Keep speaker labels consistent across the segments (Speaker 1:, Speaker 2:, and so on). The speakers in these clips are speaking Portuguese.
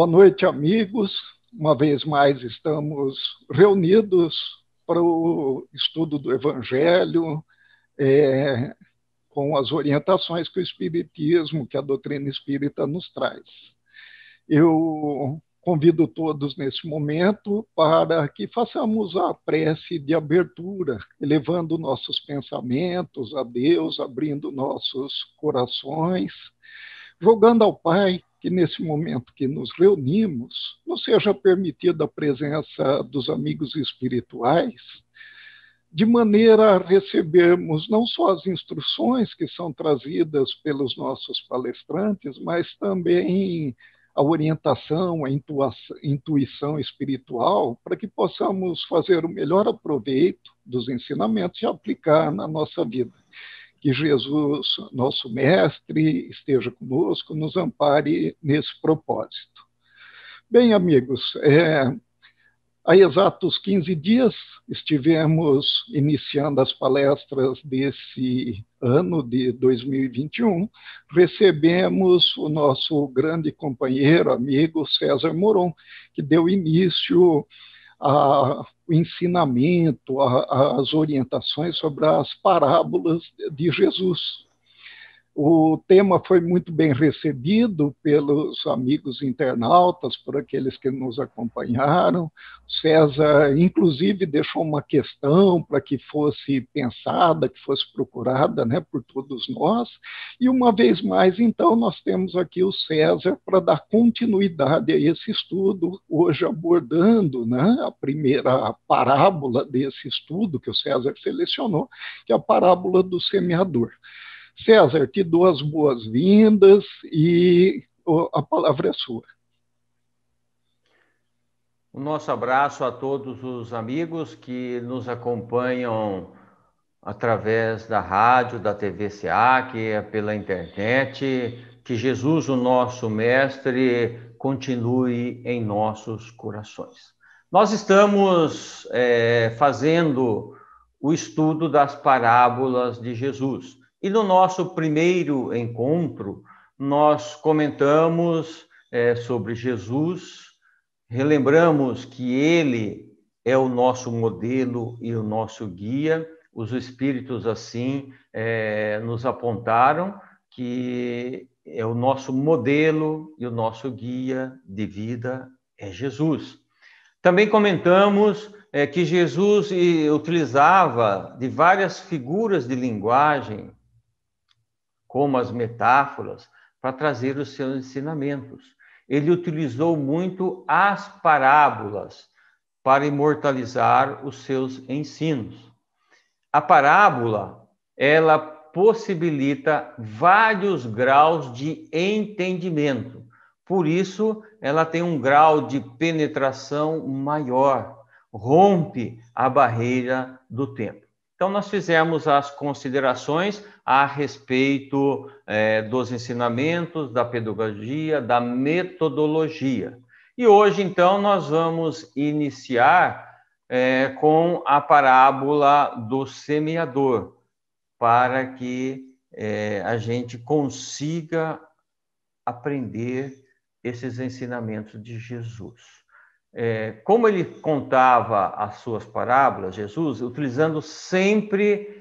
Speaker 1: Boa noite, amigos. Uma vez mais estamos reunidos para o estudo do Evangelho, é, com as orientações que o Espiritismo, que a doutrina espírita nos traz. Eu convido todos nesse momento para que façamos a prece de abertura, elevando nossos pensamentos a Deus, abrindo nossos corações, Jogando ao Pai que nesse momento que nos reunimos, não seja permitida a presença dos amigos espirituais, de maneira a recebermos não só as instruções que são trazidas pelos nossos palestrantes, mas também a orientação, a intuição espiritual, para que possamos fazer o melhor aproveito dos ensinamentos e aplicar na nossa vida. Que Jesus, nosso Mestre, esteja conosco, nos ampare nesse propósito. Bem, amigos, é, há exatos 15 dias estivemos iniciando as palestras desse ano de 2021. Recebemos o nosso grande companheiro, amigo César Moron, que deu início a o ensinamento, a, as orientações sobre as parábolas de Jesus. O tema foi muito bem recebido pelos amigos internautas, por aqueles que nos acompanharam. César, inclusive, deixou uma questão para que fosse pensada, que fosse procurada né, por todos nós. E, uma vez mais, então, nós temos aqui o César para dar continuidade a esse estudo, hoje abordando né, a primeira parábola desse estudo que o César selecionou, que é a parábola do semeador. César, te dou as boas-vindas e a palavra é sua.
Speaker 2: O nosso abraço a todos os amigos que nos acompanham através da rádio, da TV é pela internet. Que Jesus, o nosso Mestre, continue em nossos corações. Nós estamos é, fazendo o estudo das parábolas de Jesus. E no nosso primeiro encontro, nós comentamos é, sobre Jesus, relembramos que ele é o nosso modelo e o nosso guia, os Espíritos assim é, nos apontaram que é o nosso modelo e o nosso guia de vida é Jesus. Também comentamos é, que Jesus utilizava de várias figuras de linguagem como as metáforas, para trazer os seus ensinamentos. Ele utilizou muito as parábolas para imortalizar os seus ensinos. A parábola, ela possibilita vários graus de entendimento. Por isso, ela tem um grau de penetração maior, rompe a barreira do tempo. Então, nós fizemos as considerações a respeito é, dos ensinamentos, da pedagogia, da metodologia. E hoje, então, nós vamos iniciar é, com a parábola do semeador, para que é, a gente consiga aprender esses ensinamentos de Jesus é, como ele contava as suas parábolas, Jesus, utilizando sempre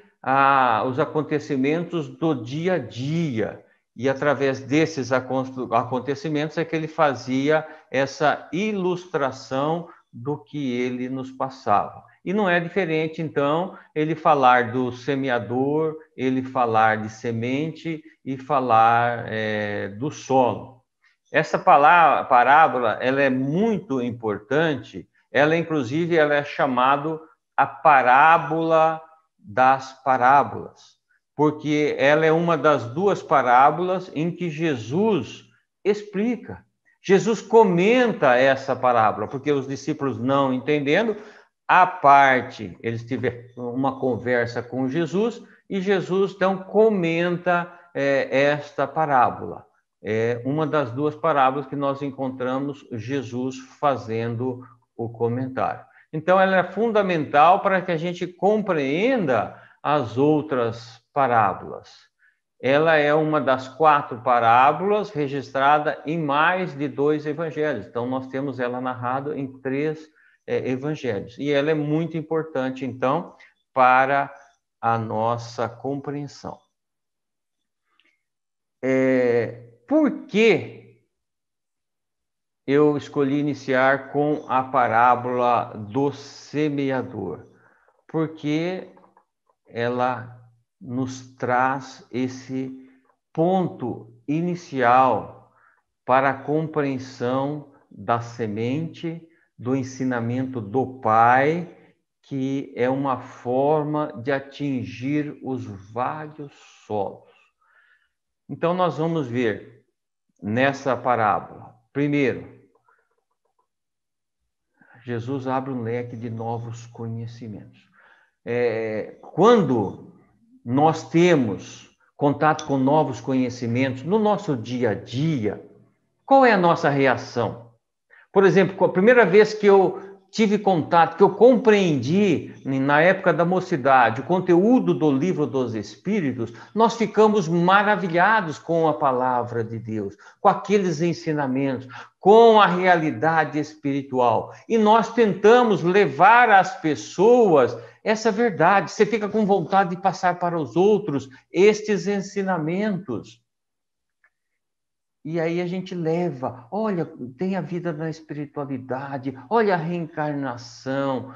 Speaker 2: os acontecimentos do dia a dia. E através desses acontecimentos é que ele fazia essa ilustração do que ele nos passava. E não é diferente, então, ele falar do semeador, ele falar de semente e falar é, do solo. Essa palavra, parábola, ela é muito importante. Ela, inclusive, ela é chamada a parábola das parábolas, porque ela é uma das duas parábolas em que Jesus explica. Jesus comenta essa parábola, porque os discípulos não entendendo, à parte, eles tiveram uma conversa com Jesus e Jesus então comenta é, esta parábola é uma das duas parábolas que nós encontramos Jesus fazendo o comentário. Então, ela é fundamental para que a gente compreenda as outras parábolas. Ela é uma das quatro parábolas registrada em mais de dois evangelhos. Então, nós temos ela narrada em três é, evangelhos. E ela é muito importante, então, para a nossa compreensão. É, por que eu escolhi iniciar com a parábola do semeador? Porque ela nos traz esse ponto inicial para a compreensão da semente, do ensinamento do Pai, que é uma forma de atingir os vários solos. Então, nós vamos ver nessa parábola? Primeiro, Jesus abre um leque de novos conhecimentos. É, quando nós temos contato com novos conhecimentos no nosso dia a dia, qual é a nossa reação? Por exemplo, a primeira vez que eu tive contato, que eu compreendi né, na época da mocidade, o conteúdo do livro dos Espíritos, nós ficamos maravilhados com a palavra de Deus, com aqueles ensinamentos, com a realidade espiritual. E nós tentamos levar às pessoas essa verdade. Você fica com vontade de passar para os outros estes ensinamentos. E aí a gente leva, olha, tem a vida na espiritualidade, olha a reencarnação.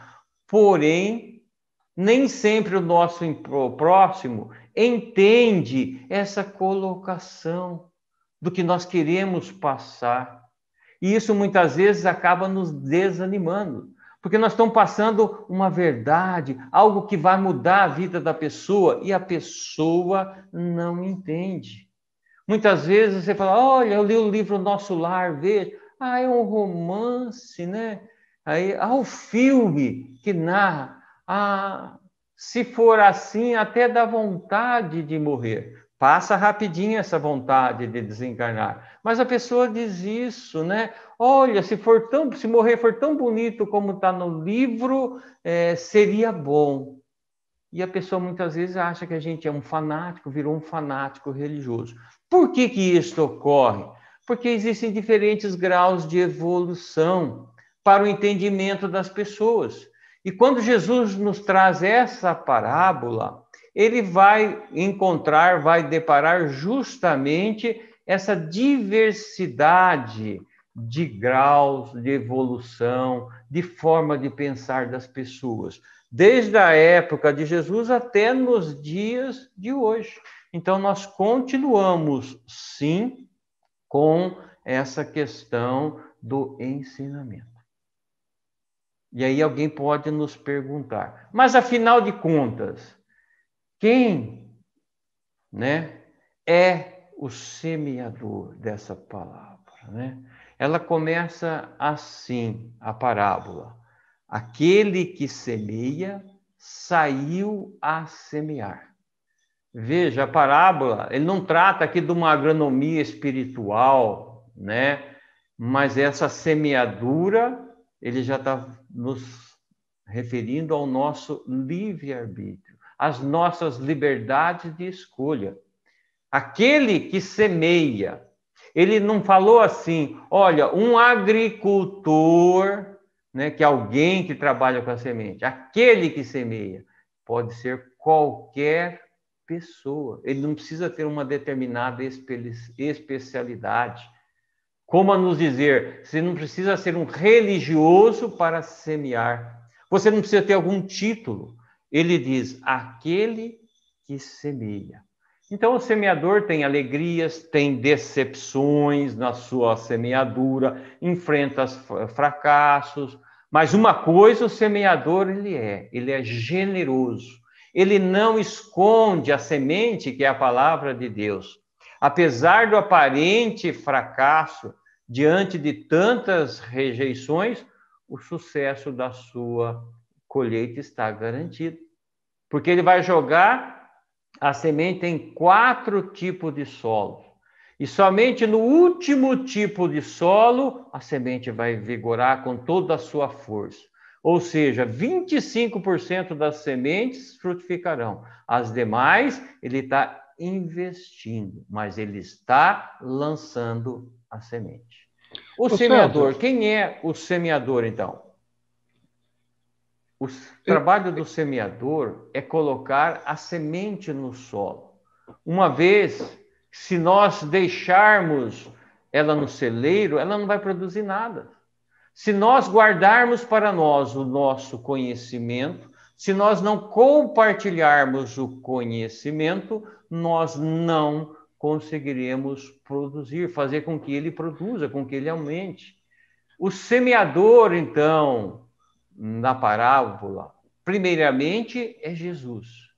Speaker 2: Porém, nem sempre o nosso próximo entende essa colocação do que nós queremos passar. E isso muitas vezes acaba nos desanimando, porque nós estamos passando uma verdade, algo que vai mudar a vida da pessoa e a pessoa não entende. Muitas vezes você fala, olha, eu li o livro Nosso Lar, veja. Ah, é um romance, né? Aí há ah, o filme que narra. Ah, se for assim, até dá vontade de morrer. Passa rapidinho essa vontade de desencarnar. Mas a pessoa diz isso, né? Olha, se for tão, se morrer for tão bonito como está no livro, é, seria bom e a pessoa muitas vezes acha que a gente é um fanático, virou um fanático religioso. Por que, que isso ocorre? Porque existem diferentes graus de evolução para o entendimento das pessoas. E quando Jesus nos traz essa parábola, ele vai encontrar, vai deparar justamente essa diversidade de graus de evolução, de forma de pensar das pessoas desde a época de Jesus até nos dias de hoje. Então, nós continuamos, sim, com essa questão do ensinamento. E aí alguém pode nos perguntar, mas afinal de contas, quem né, é o semeador dessa palavra? Né? Ela começa assim, a parábola. Aquele que semeia saiu a semear. Veja, a parábola, ele não trata aqui de uma agronomia espiritual, né? Mas essa semeadura, ele já está nos referindo ao nosso livre-arbítrio, às nossas liberdades de escolha. Aquele que semeia, ele não falou assim, olha, um agricultor né, que alguém que trabalha com a semente, aquele que semeia, pode ser qualquer pessoa. Ele não precisa ter uma determinada especialidade. Como a nos dizer, você não precisa ser um religioso para semear. Você não precisa ter algum título. Ele diz: aquele que semeia. Então, o semeador tem alegrias, tem decepções na sua semeadura, enfrenta fracassos, mas uma coisa o semeador ele é, ele é generoso. Ele não esconde a semente que é a palavra de Deus. Apesar do aparente fracasso, diante de tantas rejeições, o sucesso da sua colheita está garantido. Porque ele vai jogar a semente tem quatro tipos de solo E somente no último tipo de solo a semente vai vigorar com toda a sua força. Ou seja, 25% das sementes frutificarão. As demais, ele está investindo, mas ele está lançando a semente.
Speaker 1: O, o semeador, Pedro,
Speaker 2: quem é o semeador, então? O é. trabalho do semeador é colocar a semente no solo. Uma vez, se nós deixarmos ela no celeiro, ela não vai produzir nada. Se nós guardarmos para nós o nosso conhecimento, se nós não compartilharmos o conhecimento, nós não conseguiremos produzir, fazer com que ele produza, com que ele aumente. O semeador, então, na parábola, primeiramente é Jesus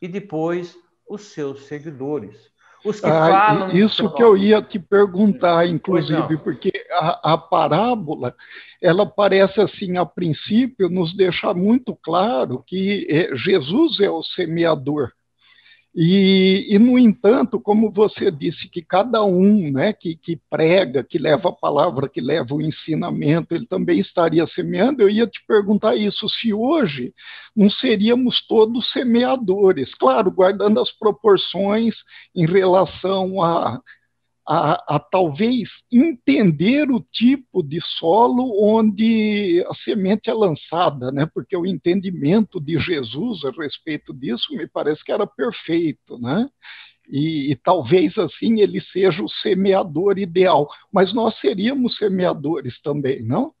Speaker 2: e depois os seus seguidores. Os que ah, falam. Isso que eu
Speaker 1: ia te perguntar, inclusive, porque a, a, parábola, ela parece assim, a princípio, nos deixar muito claro que é, Jesus é o semeador. E, e, no entanto, como você disse, que cada um né, que, que, prega, que leva a palavra, que leva o ensinamento, ele também estaria semeando, eu ia te perguntar isso, se hoje não seríamos todos semeadores, claro, guardando as proporções em relação a a, a, talvez entender o tipo de solo onde a semente é lançada, né? porque o entendimento de Jesus a respeito disso me parece que era perfeito. Né? E, e, talvez assim ele seja o semeador ideal. Mas nós seríamos semeadores também, não?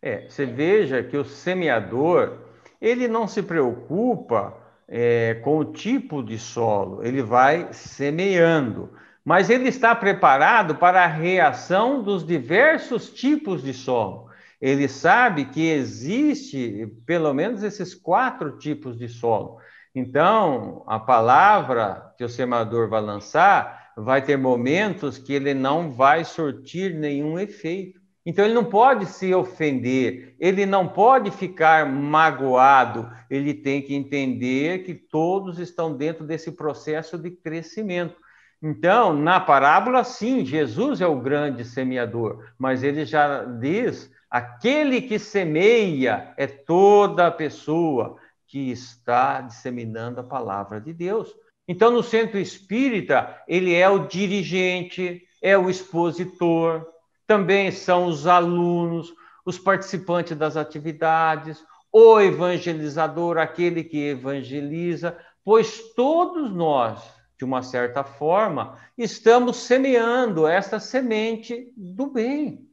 Speaker 2: É, você veja que o semeador ele não se preocupa é, com o tipo de solo, ele vai semeando mas ele está preparado para a reação dos diversos tipos de solo. Ele sabe que existe pelo menos esses quatro tipos de solo. Então, a palavra que o semeador vai lançar vai ter momentos que ele não vai surtir nenhum efeito. Então, ele não pode se ofender, ele não pode ficar magoado, ele tem que entender que todos estão dentro desse processo de crescimento. Então, na parábola, sim, Jesus é o grande semeador, mas ele já diz: aquele que semeia é toda a pessoa que está disseminando a palavra de Deus. Então, no centro espírita, ele é o dirigente, é o expositor, também são os alunos, os participantes das atividades, o evangelizador, aquele que evangeliza, pois todos nós de uma certa forma, estamos semeando esta semente do bem.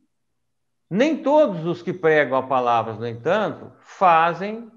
Speaker 2: Nem todos os que pregam a palavra, no entanto, fazem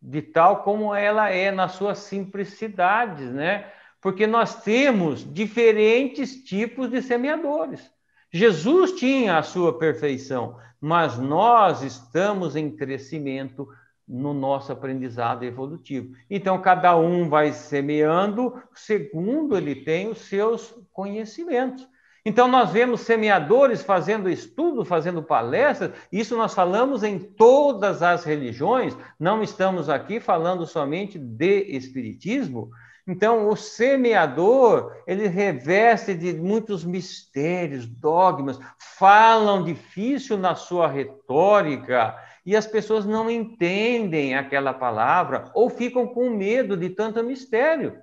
Speaker 2: de tal como ela é na sua simplicidade, né? Porque nós temos diferentes tipos de semeadores. Jesus tinha a sua perfeição, mas nós estamos em crescimento no nosso aprendizado evolutivo. Então, cada um vai semeando segundo ele tem os seus conhecimentos. Então, nós vemos semeadores fazendo estudo, fazendo palestras, isso nós falamos em todas as religiões, não estamos aqui falando somente de Espiritismo. Então, o semeador, ele reveste de muitos mistérios, dogmas, falam difícil na sua retórica, e as pessoas não entendem aquela palavra ou ficam com medo de tanto mistério.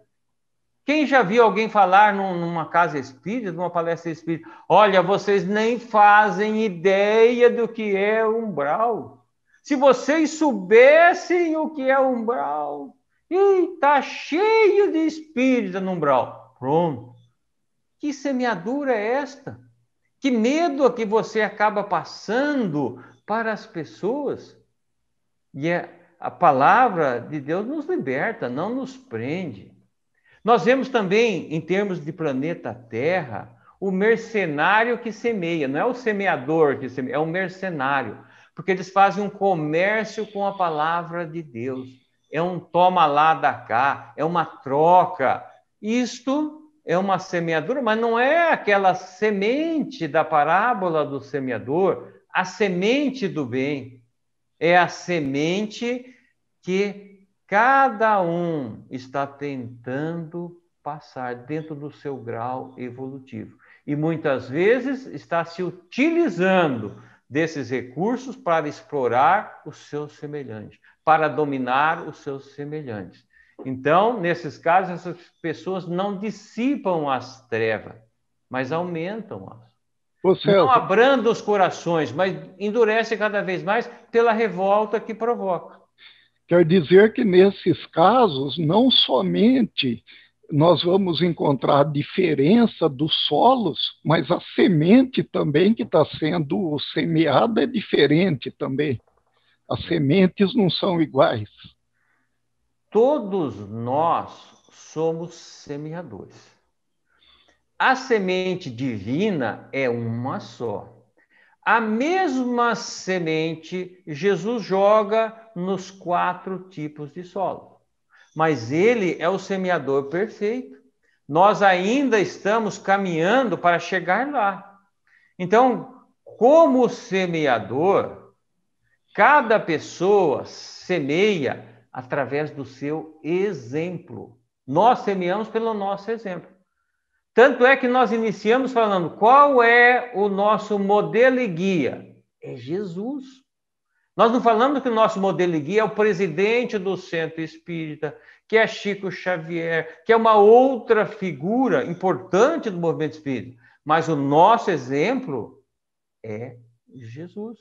Speaker 2: Quem já viu alguém falar numa casa espírita, numa palestra espírita, olha, vocês nem fazem ideia do que é umbral. Se vocês soubessem o que é umbral, está cheio de espírita no umbral. Pronto. Que semeadura é esta? Que medo que você acaba passando para as pessoas. E é, a palavra de Deus nos liberta, não nos prende. Nós vemos também, em termos de planeta Terra, o mercenário que semeia, não é o semeador que semeia, é o mercenário, porque eles fazem um comércio com a palavra de Deus. É um toma lá da cá, é uma troca. Isto é uma semeadura, mas não é aquela semente da parábola do semeador, a semente do bem é a semente que cada um está tentando passar dentro do seu grau evolutivo. E muitas vezes está se utilizando desses recursos para explorar os seus semelhantes, para dominar os seus semelhantes. Então, nesses casos, essas pessoas não dissipam as trevas, mas aumentam-as não é abranda os corações, mas endurece cada vez mais pela revolta que provoca.
Speaker 1: Quer dizer que nesses casos, não somente nós vamos encontrar a diferença dos solos, mas a semente também que está sendo semeada é diferente também. As sementes não são iguais. Todos nós somos semeadores.
Speaker 2: A semente divina é uma só. A mesma semente Jesus joga nos quatro tipos de solo. Mas ele é o semeador perfeito. Nós ainda estamos caminhando para chegar lá. Então, como semeador, cada pessoa semeia através do seu exemplo. Nós semeamos pelo nosso exemplo. Tanto é que nós iniciamos falando qual é o nosso modelo e guia? É Jesus. Nós não falamos que o nosso modelo e guia é o presidente do centro espírita, que é Chico Xavier, que é uma outra figura importante do movimento espírita, mas o nosso exemplo é Jesus.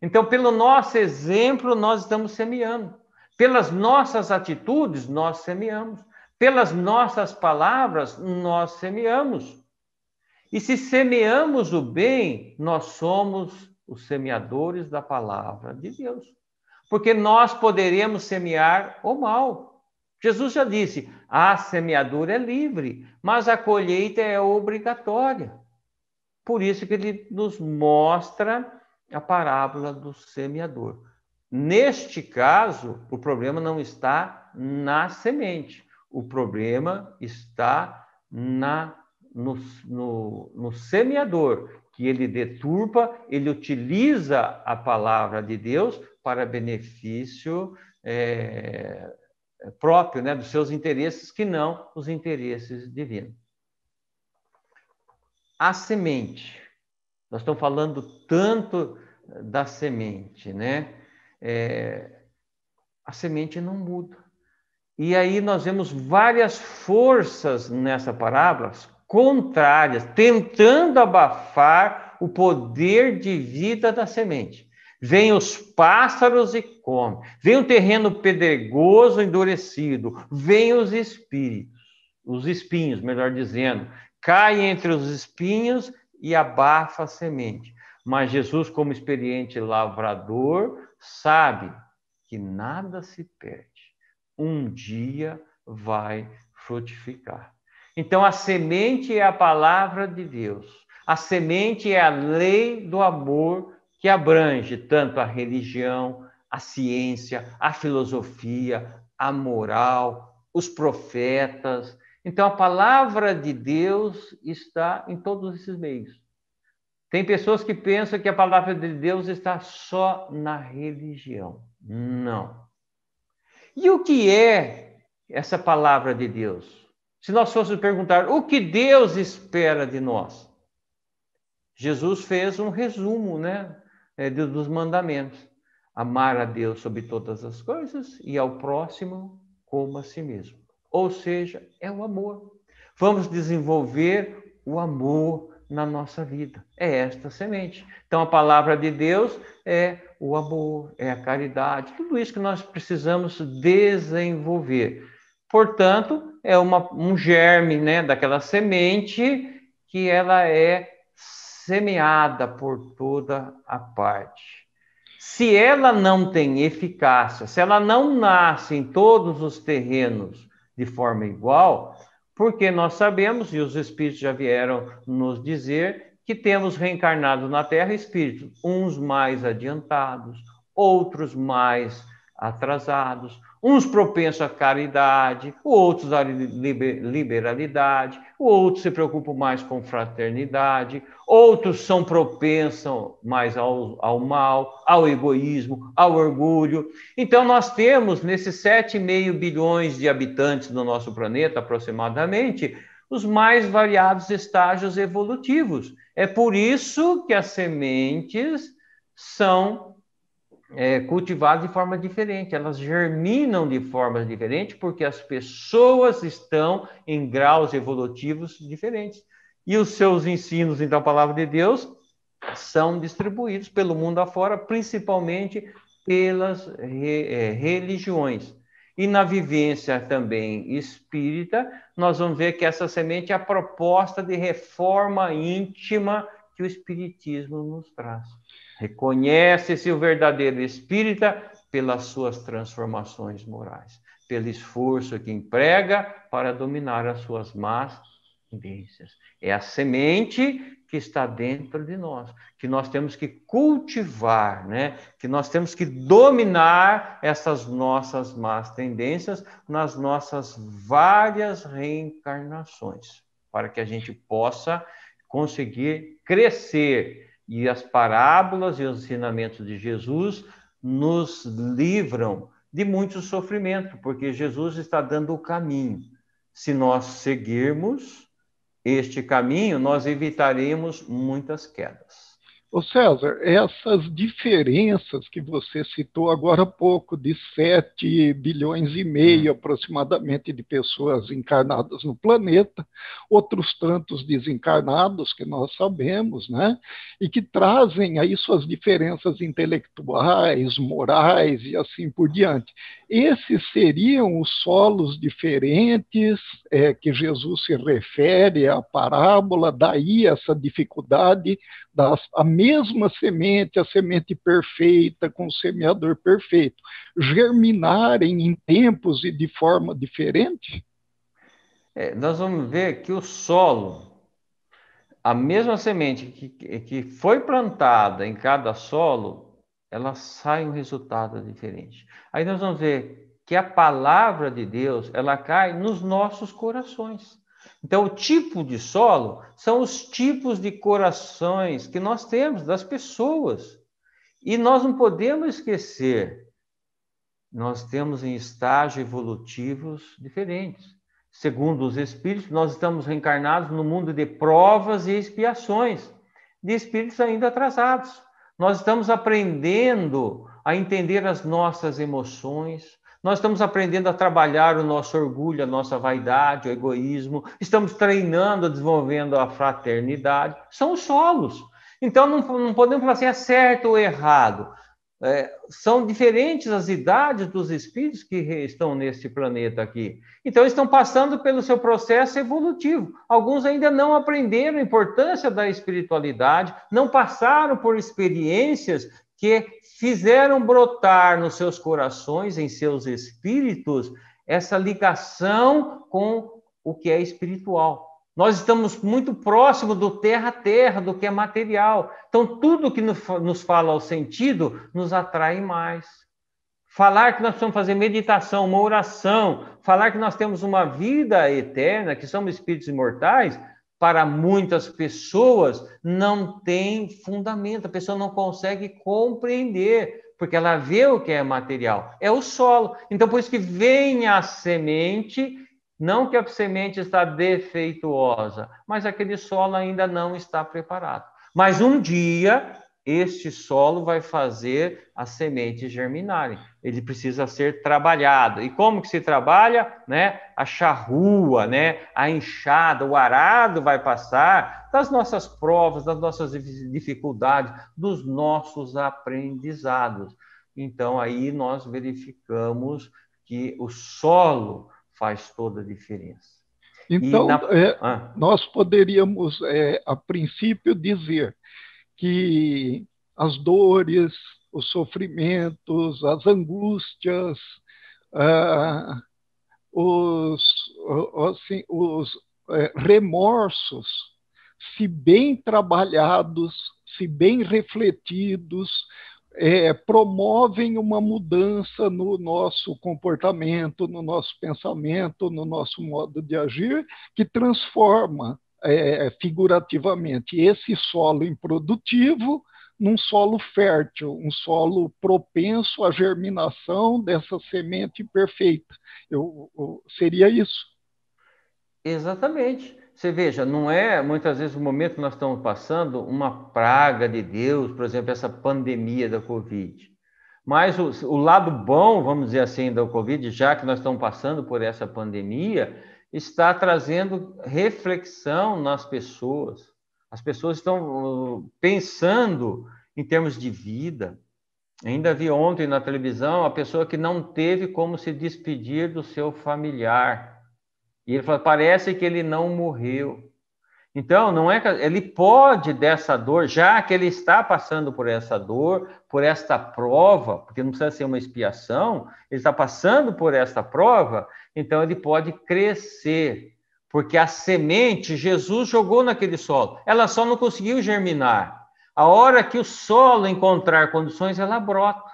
Speaker 2: Então, pelo nosso exemplo, nós estamos semeando. Pelas nossas atitudes, nós semeamos. Pelas nossas palavras, nós semeamos. E se semeamos o bem, nós somos os semeadores da palavra de Deus. Porque nós poderemos semear o mal. Jesus já disse: a semeadura é livre, mas a colheita é obrigatória. Por isso que ele nos mostra a parábola do semeador. Neste caso, o problema não está na semente, o problema está na no, no, no semeador, que ele deturpa, ele utiliza a palavra de Deus para benefício é, próprio, né, dos seus interesses, que não os interesses divinos. A semente. Nós estamos falando tanto da semente, né? É, a semente não muda. E aí nós vemos várias forças nessa parábola contrárias, tentando abafar o poder de vida da semente. Vêm os pássaros e come. vem o terreno pedregoso endurecido, vêm os espíritos, os espinhos, melhor dizendo, cai entre os espinhos e abafa a semente. Mas Jesus, como experiente lavrador, sabe que nada se perde um dia vai frutificar. Então, a semente é a palavra de Deus. A semente é a lei do amor que abrange tanto a religião, a ciência, a filosofia, a moral, os profetas. Então, a palavra de Deus está em todos esses meios. Tem pessoas que pensam que a palavra de Deus está só na religião. Não. E o que é essa palavra de Deus? Se nós fôssemos perguntar o que Deus espera de nós, Jesus fez um resumo né, é, dos mandamentos: amar a Deus sobre todas as coisas e ao próximo como a si mesmo. Ou seja, é o amor. Vamos desenvolver o amor na nossa vida. É esta semente. Então a palavra de Deus é o amor, é a caridade, tudo isso que nós precisamos desenvolver. Portanto, é uma, um germe né, daquela semente que ela é semeada por toda a parte. Se ela não tem eficácia, se ela não nasce em todos os terrenos de forma igual, porque nós sabemos, e os Espíritos já vieram nos dizer, que temos reencarnado na Terra espíritos, uns mais adiantados, outros mais atrasados, uns propensos à caridade, outros à liberalidade, outros se preocupam mais com fraternidade, outros são propensos mais ao, ao mal, ao egoísmo, ao orgulho. Então, nós temos, nesses 7,5 bilhões de habitantes do nosso planeta, aproximadamente, os mais variados estágios evolutivos. É por isso que as sementes são é, cultivadas de forma diferente, elas germinam de forma diferente porque as pessoas estão em graus evolutivos diferentes. E os seus ensinos, então, a palavra de Deus, são distribuídos pelo mundo afora, principalmente pelas re, é, religiões. E na vivência também espírita, nós vamos ver que essa semente é a proposta de reforma íntima que o Espiritismo nos traz. Reconhece-se o verdadeiro espírita pelas suas transformações morais, pelo esforço que emprega para dominar as suas más tendências. É a semente que está dentro de nós, que nós temos que cultivar, né? que nós temos que dominar essas nossas más tendências nas nossas várias reencarnações, para que a gente possa conseguir crescer. E as parábolas e os ensinamentos de Jesus nos livram de muito sofrimento, porque Jesus está dando o caminho. Se nós seguirmos, este caminho, nós evitaríamos muitas quedas.
Speaker 1: Ô César, essas diferenças que você citou agora há pouco, de 7 bilhões e meio hum. aproximadamente de pessoas encarnadas no planeta, outros tantos desencarnados que nós sabemos, né? E que trazem aí suas diferenças intelectuais, morais e assim por diante. Esses seriam os solos diferentes é, que Jesus se refere à parábola, daí essa dificuldade da a mesma semente, a semente perfeita, com o semeador perfeito, germinarem em tempos e de forma diferente? É, nós vamos ver que o solo,
Speaker 2: a mesma semente que, que foi plantada em cada solo, ela sai um resultado diferente. Aí nós vamos ver que a palavra de Deus, ela cai nos nossos corações. Então, o tipo de solo são os tipos de corações que nós temos, das pessoas. E nós não podemos esquecer, nós temos em estágios evolutivos diferentes. Segundo os espíritos, nós estamos reencarnados no mundo de provas e expiações, de espíritos ainda atrasados. Nós estamos aprendendo a entender as nossas emoções, nós estamos aprendendo a trabalhar o nosso orgulho, a nossa vaidade, o egoísmo, estamos treinando, desenvolvendo a fraternidade. São os solos. Então, não, não podemos falar assim, é certo ou errado. É, são diferentes as idades dos espíritos que estão neste planeta aqui. Então, estão passando pelo seu processo evolutivo. Alguns ainda não aprenderam a importância da espiritualidade, não passaram por experiências que fizeram brotar nos seus corações, em seus espíritos, essa ligação com o que é espiritual. Nós estamos muito próximo do terra-terra, do que é material. Então, tudo que nos fala ao sentido nos atrai mais. Falar que nós precisamos fazer meditação, uma oração, falar que nós temos uma vida eterna, que somos espíritos imortais, para muitas pessoas não tem fundamento, a pessoa não consegue compreender, porque ela vê o que é material, é o solo. Então, por isso que vem a semente não que a semente está defeituosa, mas aquele solo ainda não está preparado. Mas um dia, este solo vai fazer as sementes germinarem. Ele precisa ser trabalhado. E como que se trabalha? Né? A charrua, né? a enxada, o arado vai passar das nossas provas, das nossas dificuldades, dos nossos aprendizados. Então, aí nós verificamos que o solo faz toda a diferença.
Speaker 1: Então, na... é, ah. nós poderíamos, é, a princípio, dizer que as dores, os sofrimentos, as angústias, ah, os, assim, os é, remorsos, se bem trabalhados, se bem refletidos, é, promovem uma mudança no nosso comportamento, no nosso pensamento, no nosso modo de agir, que transforma é, figurativamente esse solo improdutivo num solo fértil, um solo propenso à germinação dessa semente perfeita. Eu, eu, seria isso. Exatamente. Você veja, não é
Speaker 2: muitas vezes o momento que nós estamos passando uma praga de Deus, por exemplo, essa pandemia da Covid. Mas o, o, lado bom, vamos dizer assim, da Covid, já que nós estamos passando por essa pandemia, está trazendo reflexão nas pessoas. As pessoas estão uh, pensando em termos de vida. Ainda vi ontem na televisão a pessoa que não teve como se despedir do seu familiar e ele fala: parece que ele não morreu. Então, não é ele pode dessa dor, já que ele está passando por essa dor, por esta prova, porque não precisa ser uma expiação, ele está passando por esta prova, então ele pode crescer, porque a semente Jesus jogou naquele solo, ela só não conseguiu germinar. A hora que o solo encontrar condições, ela brota.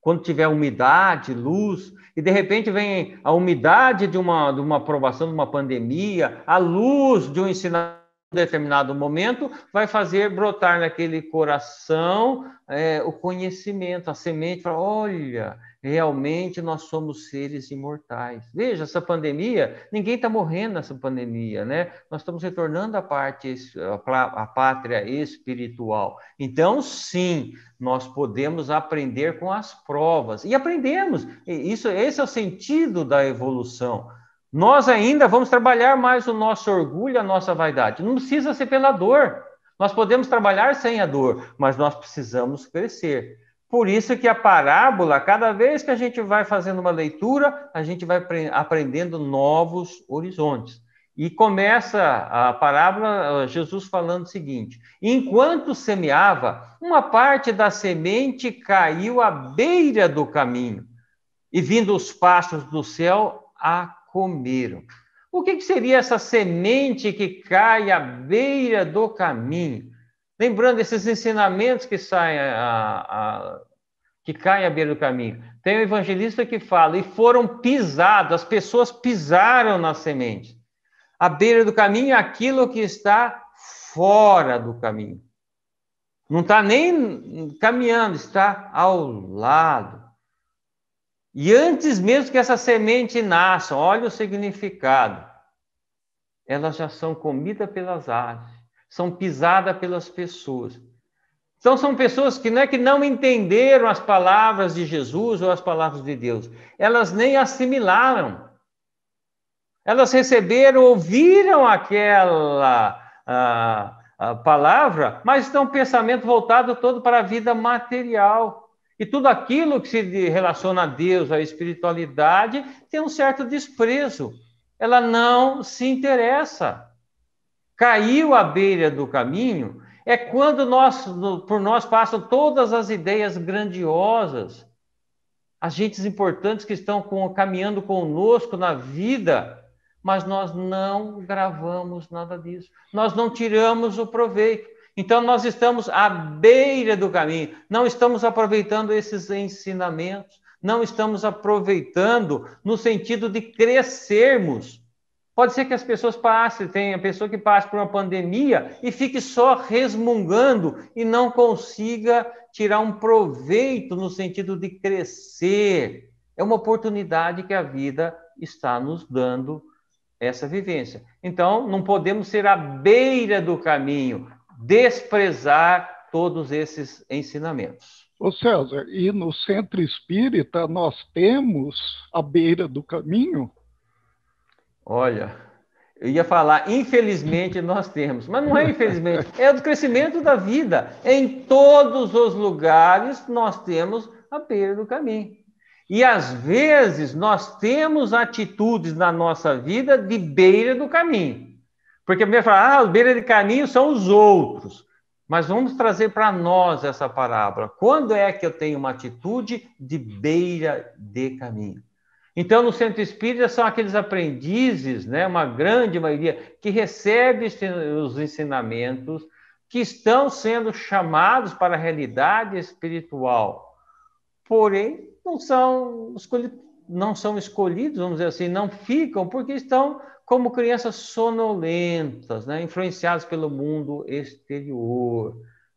Speaker 2: Quando tiver umidade, luz, e de repente vem a umidade de uma, de uma aprovação de uma pandemia, a luz de um ensinamento determinado momento, vai fazer brotar naquele coração é, o conhecimento, a semente, fala, olha, realmente nós somos seres imortais. Veja, essa pandemia, ninguém está morrendo nessa pandemia, né? Nós estamos retornando à parte, à pátria espiritual. Então, sim, nós podemos aprender com as provas. E aprendemos. Isso, esse é o sentido da evolução nós ainda vamos trabalhar mais o nosso orgulho, a nossa vaidade. Não precisa ser pela dor. Nós podemos trabalhar sem a dor, mas nós precisamos crescer. Por isso que a parábola, cada vez que a gente vai fazendo uma leitura, a gente vai aprendendo novos horizontes. E começa a parábola, ah, Jesus falando o seguinte: enquanto semeava, uma parte da semente caiu à beira do caminho, e vindo os passos do céu, a comeram. O que seria essa semente que cai à beira do caminho? Lembrando esses ensinamentos que saem a, a, que caem à beira do caminho. Tem o um evangelista que fala, e foram pisados, as pessoas pisaram na semente. À beira do caminho é aquilo que está fora do caminho. Não está nem caminhando, está ao lado. E antes mesmo que essa semente nasça, olha o significado. Elas já são comidas pelas aves, são pisadas pelas pessoas. Então, são pessoas que não é que não entenderam as palavras de Jesus ou as palavras de Deus, elas nem assimilaram. Elas receberam, ouviram aquela a, ah, a ah, palavra, mas estão pensamento voltado todo para a vida material. E tudo aquilo que se relaciona a Deus, à espiritualidade, tem um certo desprezo. Ela não se interessa. Caiu à beira do caminho é quando nós, por nós passam todas as ideias grandiosas, agentes importantes que estão com, caminhando conosco na vida, mas nós não gravamos nada disso. Nós não tiramos o proveito. Então, nós estamos à beira do caminho, não estamos aproveitando esses ensinamentos, não estamos aproveitando no sentido de crescermos. Pode ser que as pessoas passem, tenha pessoa que passe por uma pandemia e fique só resmungando e não consiga tirar um proveito no sentido de crescer. É uma oportunidade que a vida está nos dando essa vivência. Então, não podemos ser à beira do caminho, desprezar todos esses ensinamentos.
Speaker 1: Ô César, e no centro espírita nós temos a beira do caminho?
Speaker 2: Olha, eu ia falar,
Speaker 1: infelizmente nós
Speaker 2: temos, mas não é infelizmente, é do crescimento da vida. Em todos os lugares nós temos a beira do caminho. E às vezes nós temos atitudes na nossa vida de beira do caminho. Porque primeiro fala, ah, os beira de caminho são os outros. Mas vamos trazer para nós essa parábola. Quando é que eu tenho uma atitude de beira de caminho? Então, no centro espírita são aqueles aprendizes, né, uma grande maioria, que recebe os ensinamentos, que estão sendo chamados para a realidade espiritual. Porém, não são, não são escolhidos, vamos dizer assim, não ficam, porque estão como crianças sonolentas, né? influenciadas pelo mundo exterior,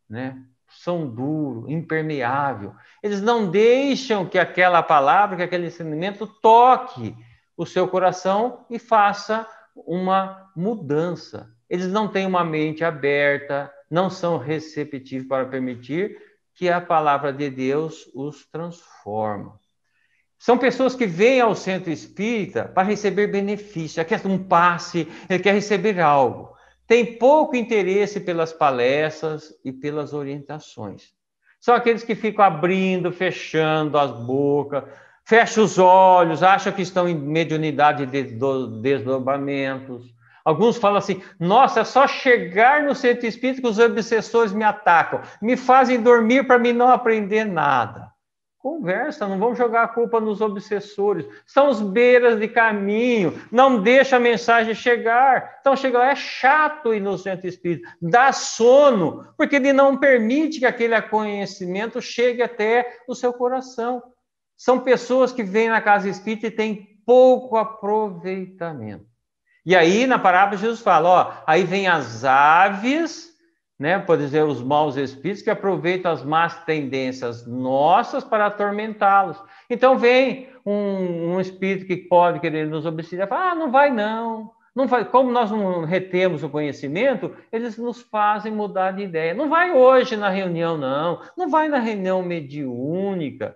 Speaker 2: né? são duro, impermeável. Eles não deixam que aquela palavra, que aquele ensinamento toque o seu coração e faça uma mudança. Eles não têm uma mente aberta, não são receptivos para permitir que a palavra de Deus os transforme. São pessoas que vêm ao centro espírita para receber benefício, quer um passe, quer receber algo. Tem pouco interesse pelas palestras e pelas orientações. São aqueles que ficam abrindo, fechando as bocas, fecham os olhos, acham que estão em mediunidade de desdobramentos. Alguns falam assim: nossa, é só chegar no centro espírita que os obsessores me atacam, me fazem dormir para mim não aprender nada. Conversa, não vamos jogar a culpa nos obsessores. São os beiras de caminho, não deixa a mensagem chegar. Então, chega lá, é chato ir no centro espírita, dá sono, porque ele não permite que aquele conhecimento chegue até o seu coração. São pessoas que vêm na casa espírita e têm pouco aproveitamento. E aí, na parábola, Jesus fala: ó, aí vem as aves né? Por exemplo, os maus espíritos que aproveitam as más tendências nossas para atormentá-los. Então vem um, um, espírito que pode querer nos obsidiar, fala, ah, não vai não, não vai. Como nós não retemos o conhecimento, eles nos fazem mudar de ideia. Não vai hoje na reunião não, não vai na reunião mediúnica.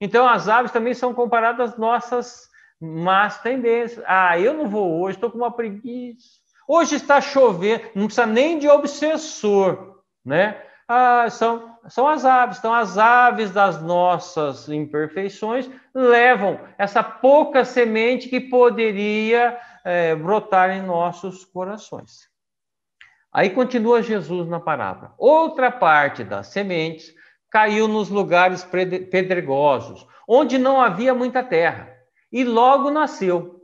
Speaker 2: Então as aves também são comparadas às nossas más tendências. Ah, eu não vou hoje, estou com uma preguiça. Hoje está chovendo, não precisa nem de obsessor, né? Ah, são, são as aves, então as aves das nossas imperfeições levam essa pouca semente que poderia é, brotar em nossos corações. Aí continua Jesus na parábola. Outra parte das sementes caiu nos lugares pedregosos, onde não havia muita terra, e logo nasceu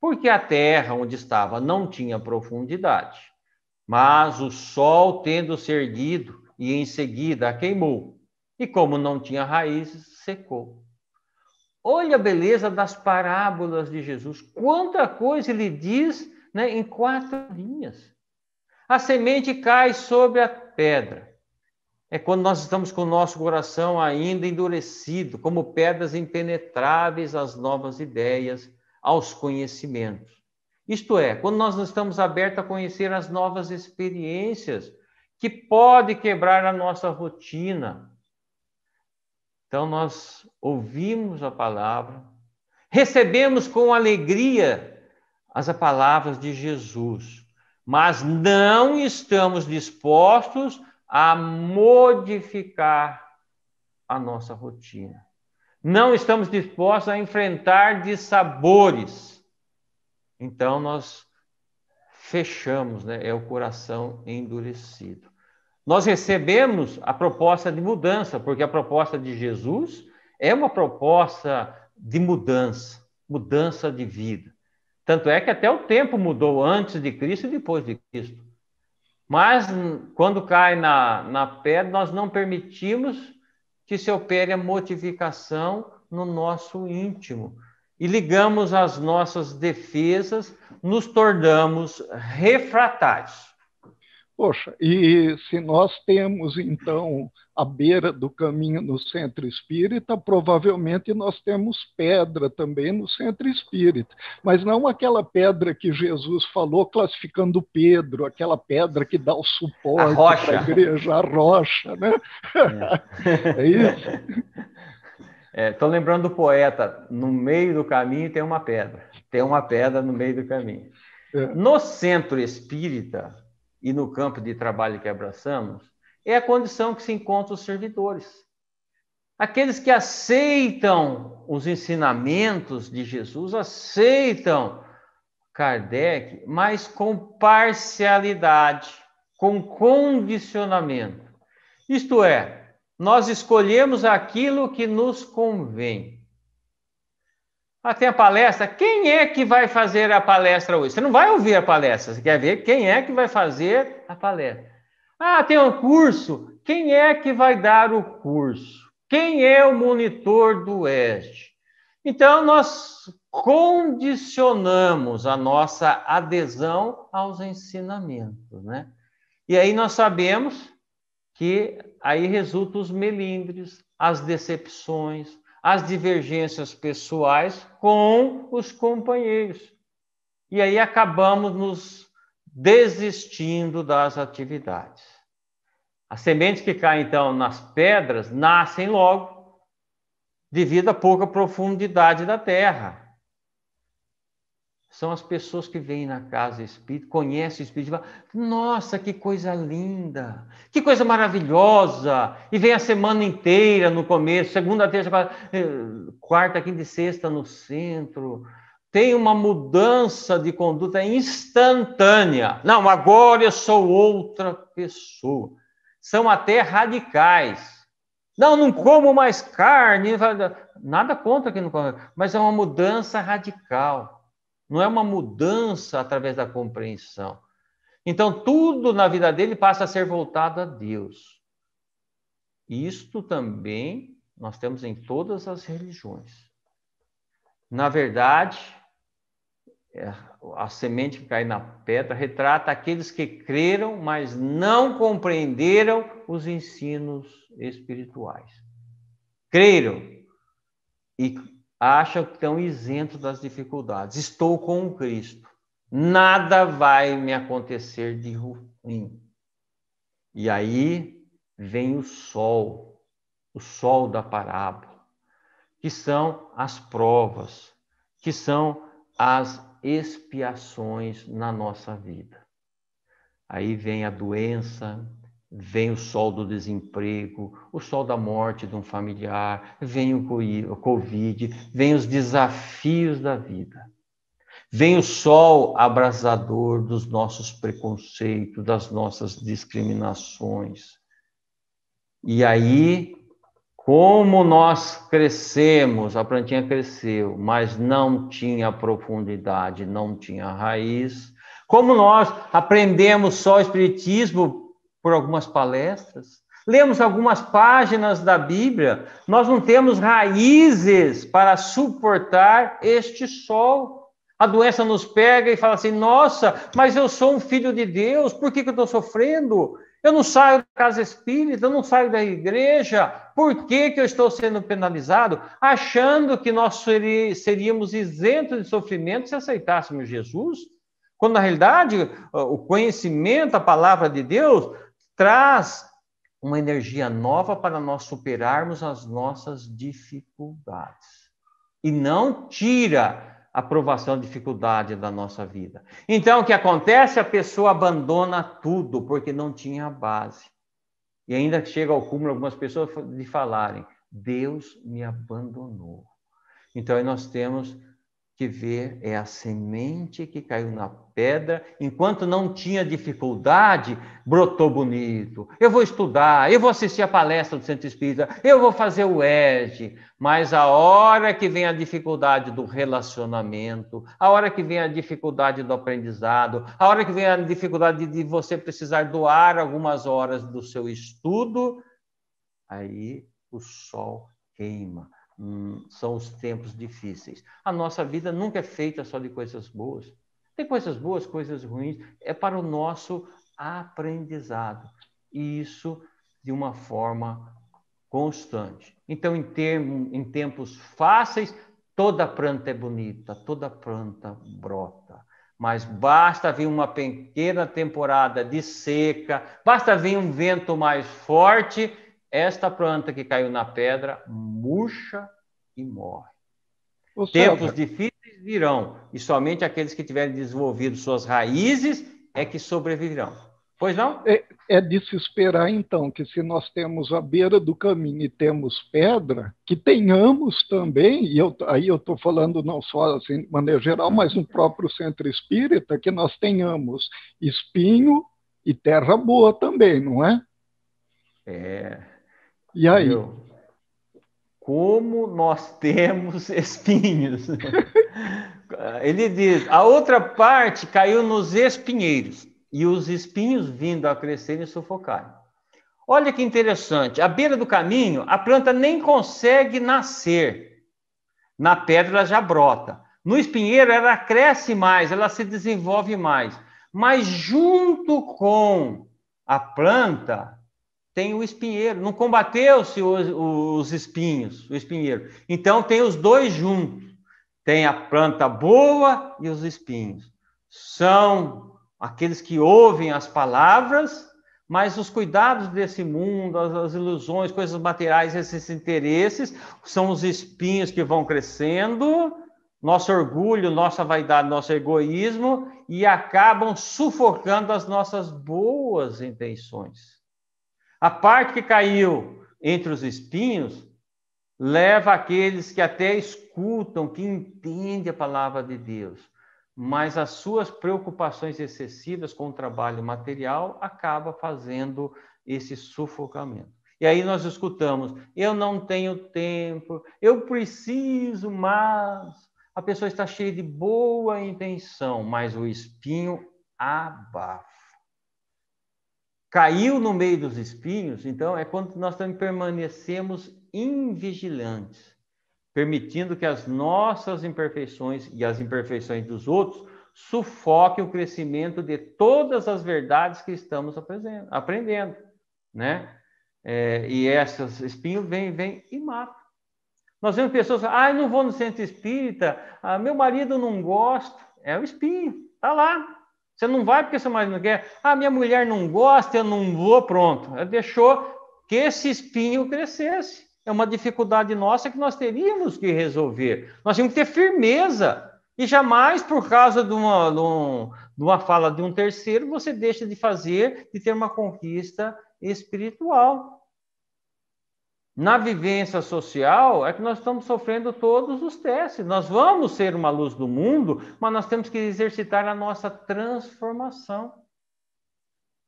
Speaker 2: porque a terra onde estava não tinha profundidade. Mas o sol, tendo se erguido e em seguida a queimou, e como não tinha raízes, secou. Olha a beleza das parábolas de Jesus. Quanta coisa ele diz né, em quatro linhas. A semente cai sobre a pedra. É quando nós estamos com o nosso coração ainda endurecido, como pedras impenetráveis às novas ideias, aos conhecimentos. Isto é, quando nós não estamos abertos a conhecer as novas experiências, que pode quebrar a nossa rotina. Então, nós ouvimos a palavra, recebemos com alegria as palavras de Jesus, mas não estamos dispostos a modificar a nossa rotina. Não estamos dispostos a enfrentar dissabores. Então nós fechamos, né? É o coração endurecido. Nós recebemos a proposta de mudança, porque a proposta de Jesus é uma proposta de mudança, mudança de vida. Tanto é que até o tempo mudou antes de Cristo e depois de Cristo. Mas quando cai na, na pedra, nós não permitimos que se opere a modificação no nosso íntimo. E ligamos as nossas
Speaker 1: defesas, nos tornamos refratários. Poxa, e se nós temos, então, a beira do caminho no centro espírita, provavelmente nós temos pedra também no centro espírita. Mas não aquela pedra que Jesus falou classificando Pedro, aquela pedra que dá o suporte para a igreja, a rocha, né? É, é isso?
Speaker 2: Estou é, lembrando do poeta, no meio do caminho tem uma pedra. Tem uma pedra no meio do caminho. É. No centro espírita, e no campo de trabalho que abraçamos, é a condição que se encontram os servidores. Aqueles que aceitam os ensinamentos de Jesus, aceitam Kardec, mas com parcialidade, com condicionamento. Isto é, nós escolhemos aquilo que nos convém. Ah, tem a palestra? Quem é que vai fazer a palestra hoje? Você não vai ouvir a palestra, você quer ver quem é que vai fazer a palestra. Ah, tem um curso? Quem é que vai dar o curso? Quem é o monitor do ESG? Então, nós condicionamos a nossa adesão aos ensinamentos, né? E aí nós sabemos que aí resultam os melindres, as decepções, as divergências pessoais com os companheiros. E aí acabamos nos desistindo das atividades. As sementes que caem, então, nas pedras nascem logo, devido à pouca profundidade da terra são as pessoas que vêm na casa espírita, conhecem o espírito e falam: Nossa, que coisa linda, que coisa maravilhosa! E vem a semana inteira no começo, segunda, terça, eh, quarta, quinta e sexta no centro. Tem uma mudança de conduta instantânea. Não, agora eu sou outra pessoa. São até radicais. Não, não como mais carne. Nada contra que não come, mas é uma mudança radical não é uma mudança através da compreensão. Então, tudo na vida dele passa a ser voltado a Deus. Isto também nós temos em todas as religiões. Na verdade, é, a semente que cai na pedra retrata aqueles que creram, mas não compreenderam os ensinos espirituais. Creram e acham que estão isentos das dificuldades. Estou com Cristo. Nada vai me acontecer de ruim. E aí vem o sol, o sol da parábola, que são as provas, que são as expiações na nossa vida. Aí vem a doença, vem o sol do desemprego, o sol da morte de um familiar, vem o Covid, vem os desafios da vida. Vem o sol abrasador dos nossos preconceitos, das nossas discriminações. E aí, como nós crescemos, a plantinha cresceu, mas não tinha profundidade, não tinha raiz. Como nós aprendemos só o Espiritismo por algumas palestras, lemos algumas páginas da Bíblia, nós não temos raízes para suportar este sol. A doença nos pega e fala assim: nossa, mas eu sou um filho de Deus, por que, que eu estou sofrendo? Eu não saio da casa espírita, eu não saio da igreja, por que, que eu estou sendo penalizado? Achando que nós seríamos isentos de sofrimento se aceitássemos Jesus? Quando, na realidade, o conhecimento, a palavra de Deus, traz uma energia nova para nós superarmos as nossas dificuldades. E não tira a provação, a dificuldade da nossa vida. Então, o que acontece? A pessoa abandona tudo porque não tinha base. E ainda chega ao cúmulo algumas pessoas de falarem: Deus me abandonou. Então, nós temos que ver é a semente que caiu na pedra, enquanto não tinha dificuldade, brotou bonito. Eu vou estudar, eu vou assistir a palestra do Centro Espírita, eu vou fazer o ED, mas a hora que vem a dificuldade do relacionamento, a hora que vem a dificuldade do aprendizado, a hora que vem a dificuldade de você precisar doar algumas horas do seu estudo, aí o sol queima hum, são os tempos difíceis. A nossa vida nunca é feita só de coisas boas. Tem coisas boas, coisas ruins. É para o nosso aprendizado. E isso de uma forma constante. Então, em, termo, em tempos fáceis, toda planta é bonita, toda planta brota. Mas basta vir uma pequena temporada de seca, basta vir um vento mais forte esta planta que caiu na pedra murcha e morre. O Tempos difíceis virão, e somente aqueles que tiverem desenvolvido suas raízes é que sobreviverão.
Speaker 1: Pois não? É, é de se esperar, então, que se nós temos a beira do caminho e temos pedra, que tenhamos também, e eu, aí eu estou falando não só assim, de maneira geral, mas no próprio centro espírita, que nós tenhamos espinho e terra boa também, não é? É. E aí? Meu, como nós temos espinhos. Ele
Speaker 2: diz: a outra parte caiu nos espinheiros, e os espinhos vindo a crescer e sufocaram. Olha que interessante, à beira do caminho, a planta nem consegue nascer. Na pedra ela já brota. No espinheiro ela cresce mais, ela se desenvolve mais. Mas junto com a planta, tem o espinheiro. Não combateu-se os, os, espinhos, o espinheiro. Então tem os dois juntos. Tem a planta boa e os espinhos. São aqueles que ouvem as palavras, mas os cuidados desse mundo, as, as ilusões, coisas materiais, esses interesses, são os espinhos que vão crescendo, nosso orgulho, nossa vaidade, nosso egoísmo e acabam sufocando as nossas boas intenções. A parte que caiu entre os espinhos leva aqueles que até escutam, que entendem a palavra de Deus, mas as suas preocupações excessivas com o trabalho material acaba fazendo esse sufocamento. E aí nós escutamos: eu não tenho tempo, eu preciso, mas a pessoa está cheia de boa intenção, mas o espinho abafa caiu no meio dos espinhos, então é quando nós também permanecemos invigilantes, permitindo que as nossas imperfeições e as imperfeições dos outros sufoquem o crescimento de todas as verdades que estamos aprendendo, né? É, e esses espinhos vêm, vêm e matam. Nós vemos pessoas, ah, eu não vou no centro espírita, ah, meu marido não gosta, é o espinho, tá lá, você não vai porque seu marido não quer. É. Ah, minha mulher não gosta, eu não vou, pronto. Ela deixou que esse espinho crescesse. É uma dificuldade nossa que nós teríamos que resolver. Nós temos que ter firmeza. E jamais, por causa de uma, de uma fala de um terceiro, você deixa de fazer, de ter uma conquista espiritual na vivência social é que nós estamos sofrendo todos os testes. Nós vamos ser uma luz do mundo, mas nós temos que exercitar a nossa transformação.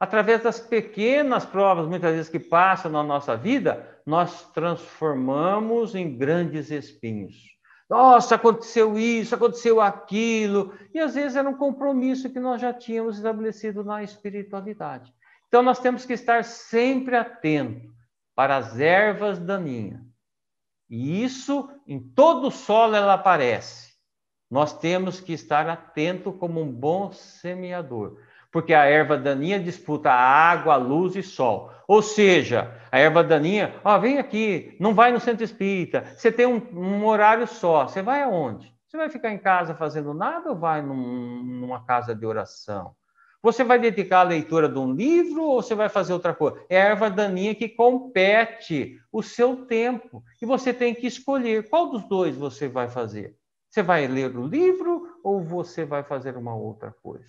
Speaker 2: Através das pequenas provas, muitas vezes, que passam na nossa vida, nós transformamos em grandes espinhos. Nossa, aconteceu isso, aconteceu aquilo. E às vezes era um compromisso que nós já tínhamos estabelecido na espiritualidade. Então nós temos que estar sempre atentos para as ervas daninhas. E isso em todo o solo ela aparece. Nós temos que estar atento como um bom semeador, porque a erva daninha disputa água, luz e sol. Ou seja, a erva daninha, ó, oh, vem aqui, não vai no centro espírita, você tem um, um, horário só, você vai aonde? Você vai ficar em casa fazendo nada ou vai num, numa casa de oração? Você vai dedicar à leitura de um livro ou você vai fazer outra coisa? É a erva daninha que compete o seu tempo. E você tem que escolher qual dos dois você vai fazer. Você vai ler o livro ou você vai fazer uma outra coisa?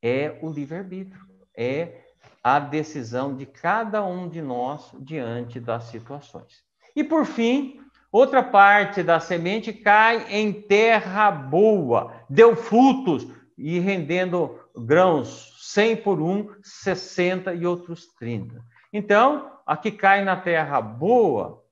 Speaker 2: É o livre-arbítrio. É a decisão de cada um de nós diante das situações. E por fim, outra parte da semente cai em terra boa, deu frutos e rendendo grãos 100 por um, 60 e outros 30. Então, a que cai na terra boa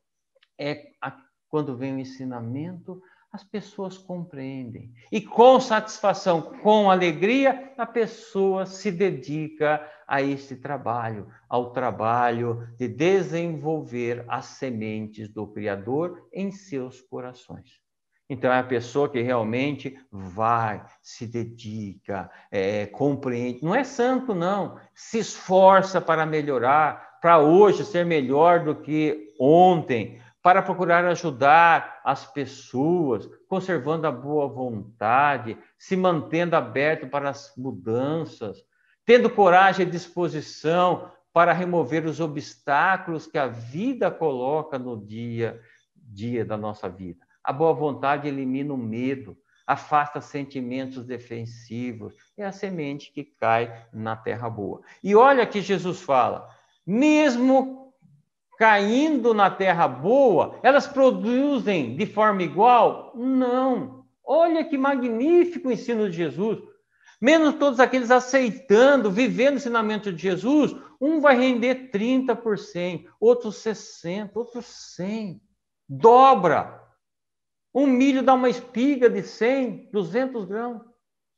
Speaker 2: é a, quando vem o ensinamento, as pessoas compreendem. E com satisfação, com alegria, a pessoa se dedica a este trabalho, ao trabalho de desenvolver as sementes do Criador em seus corações. Então, é a pessoa que realmente vai, se dedica, é, compreende. Não é santo, não. Se esforça para melhorar, para hoje ser melhor do que ontem, para procurar ajudar as pessoas, conservando a boa vontade, se mantendo aberto para as mudanças, tendo coragem e disposição para remover os obstáculos que a vida coloca no dia, a dia da nossa vida. A boa vontade elimina o medo, afasta sentimentos defensivos. É a semente que cai na terra boa. E olha que Jesus fala: mesmo caindo na terra boa, elas produzem de forma igual? Não. Olha que magnífico o ensino de Jesus. Menos todos aqueles aceitando, vivendo o ensinamento de Jesus, um vai render 30%, outro 60%, outro 100%. Dobra um milho dá uma espiga de 100, 200 gramas.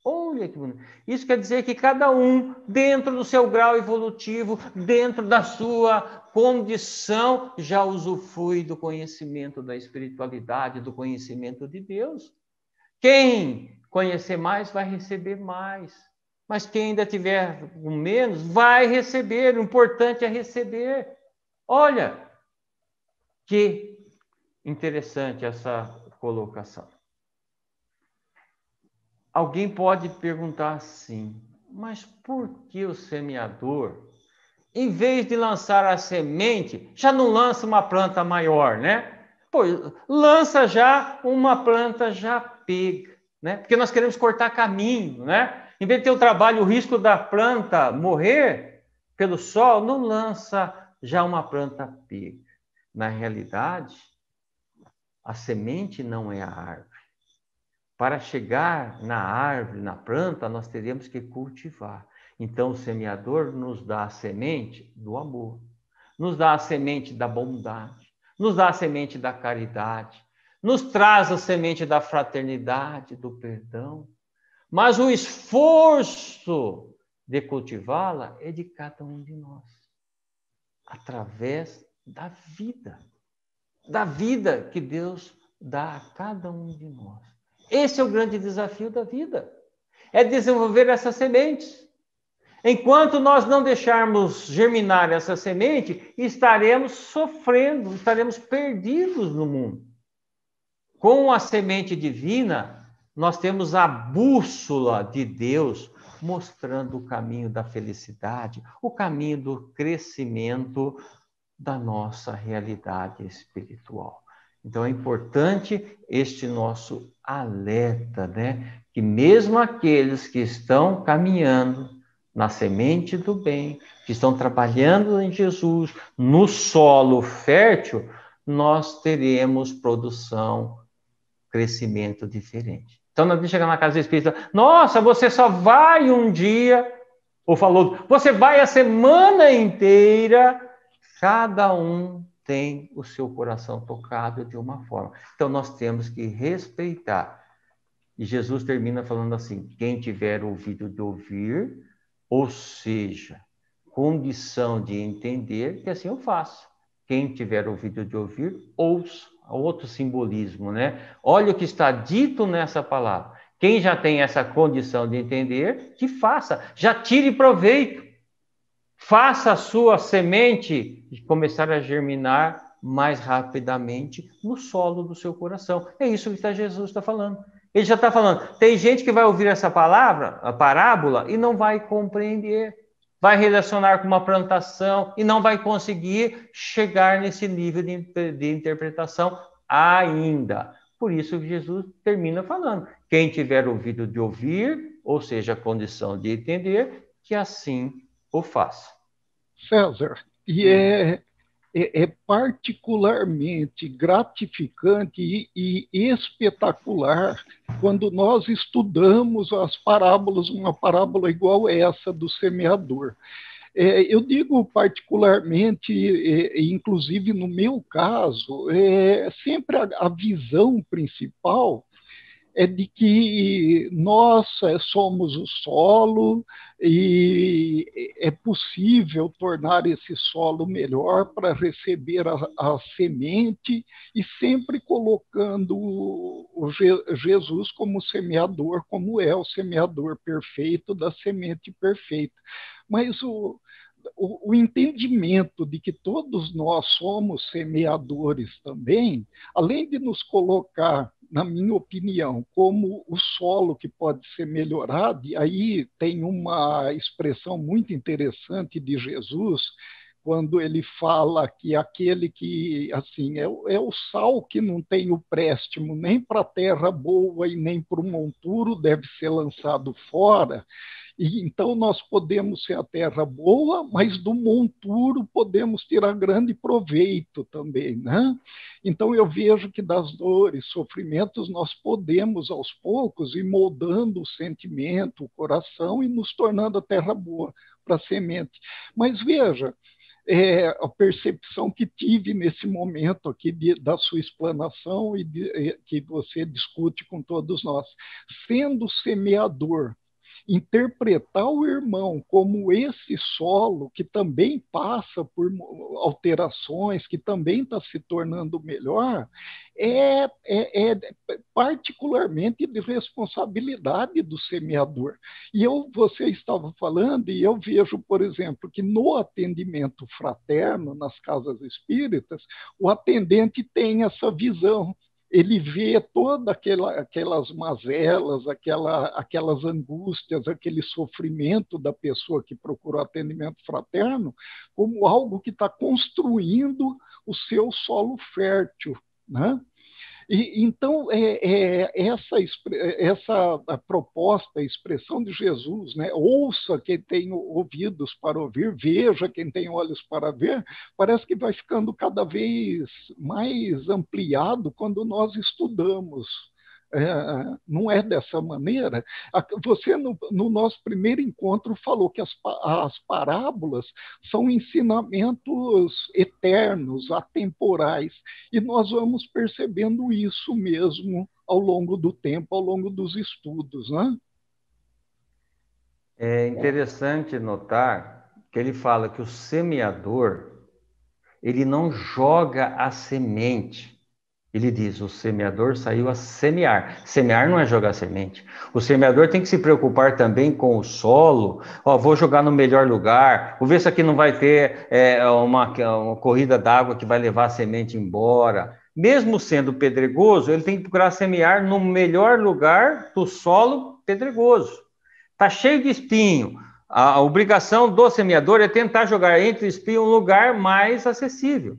Speaker 2: Olha que bonito. Isso quer dizer que cada um, dentro do seu grau evolutivo, dentro da sua condição, já usufrui do conhecimento da espiritualidade, do conhecimento de Deus. Quem conhecer mais vai receber mais. Mas quem ainda tiver com menos vai receber. O importante é receber. Olha que interessante essa colocação. Alguém pode perguntar assim, mas por que o semeador, em vez de lançar a semente, já não lança uma planta maior, né? Pois lança já uma planta já pega, né? Porque nós queremos cortar caminho, né? Em vez de ter o trabalho, o risco da planta morrer pelo sol, não lança já uma planta pega. Na realidade, a semente não é a árvore. Para chegar na árvore, na planta, nós teremos que cultivar. Então, o semeador nos dá a semente do amor, nos dá a semente da bondade, nos dá a semente da caridade, nos traz a semente da fraternidade, do perdão. Mas o esforço de cultivá-la é de cada um de nós, através da vida da vida que Deus dá a cada um de nós. Esse é o grande desafio da vida. É desenvolver essas sementes. Enquanto nós não deixarmos germinar essa semente, estaremos sofrendo, estaremos perdidos no mundo. Com a semente divina, nós temos a bússola de Deus mostrando o caminho da felicidade, o caminho do crescimento, da nossa realidade espiritual. Então é importante este nosso alerta, né? Que mesmo aqueles que estão caminhando na semente do bem, que estão trabalhando em Jesus, no solo fértil, nós teremos produção, crescimento diferente. Então não adianta chegar na casa espírita, nossa, você só vai um dia, ou falou, você vai a semana inteira Cada um tem o seu coração tocado de uma forma. Então nós temos que respeitar. E Jesus termina falando assim: quem tiver ouvido de ouvir, ou seja, condição de entender, que assim eu faço. Quem tiver ouvido de ouvir, ouça. Outro simbolismo, né? Olha o que está dito nessa palavra. Quem já tem essa condição de entender, que faça, já tire proveito. Faça a sua semente começar a germinar mais rapidamente no solo do seu coração. É isso que tá Jesus está falando. Ele já está falando. Tem gente que vai ouvir essa palavra, a parábola, e não vai compreender. Vai relacionar com uma plantação e não vai conseguir chegar nesse nível de, de interpretação ainda. Por isso que Jesus termina falando: quem tiver ouvido de ouvir, ou seja, a condição de entender, que assim o faz.
Speaker 1: César, e hum. é, é, é particularmente gratificante e, e, espetacular quando nós estudamos as parábolas, uma parábola igual essa do semeador. É, eu digo particularmente, é, é inclusive no meu caso, é sempre a, a visão principal é de que nós é, somos o solo e é possível tornar esse solo melhor para receber a, a semente e sempre colocando o Jesus como semeador, como é o semeador perfeito da semente perfeita. Mas o, o, o, entendimento de que todos nós somos semeadores também, além de nos colocar na minha opinião, como o solo que pode ser melhorado, e aí tem uma expressão muito interessante de Jesus, quando ele fala que aquele que, assim, é, é o sal que não tem o préstimo nem para terra boa e nem para o monturo deve ser lançado fora, e, então, nós podemos ser a terra boa, mas do monturo podemos tirar grande proveito também. Né? Então, eu vejo que das dores, sofrimentos, nós podemos, aos poucos, ir moldando o sentimento, o coração e nos tornando a terra boa para a semente. Mas veja, é, a percepção que tive nesse momento aqui de, da sua explanação e de, que você discute com todos nós. Sendo semeador, interpretar o irmão como esse solo que também passa por alterações, que também está se tornando melhor, é, é, é, particularmente de responsabilidade do semeador. E eu, você estava falando, e eu vejo, por exemplo, que no atendimento fraterno, nas casas espíritas, o atendente tem essa visão ele vê todas aquela, aquelas mazelas, aquela, aquelas angústias, aquele sofrimento da pessoa que procura atendimento fraterno como algo que está construindo o seu solo fértil. Né? E, então, é, é, essa, essa proposta, expressão de Jesus, né? ouça quem tem ouvidos para ouvir, veja quem tem olhos para ver, parece que vai ficando cada vez mais ampliado quando nós estudamos é, é, não é dessa maneira. Você, no, no, nosso primeiro encontro, falou que as, as parábolas são ensinamentos eternos, atemporais, e nós vamos percebendo isso mesmo ao longo do tempo, ao longo dos estudos. Né?
Speaker 2: É interessante notar que ele fala que o semeador ele não joga a semente ele diz: o semeador saiu a semear. Semear não é jogar semente. O semeador tem que se preocupar também com o solo. Ó, oh, vou jogar no melhor lugar. Vou ver se aqui não vai ter é, uma, uma corrida d'água que vai levar a semente embora. Mesmo sendo pedregoso, ele tem que procurar semear no melhor lugar do solo pedregoso. Tá cheio de espinho. A obrigação do semeador é tentar jogar entre espinho um lugar mais acessível.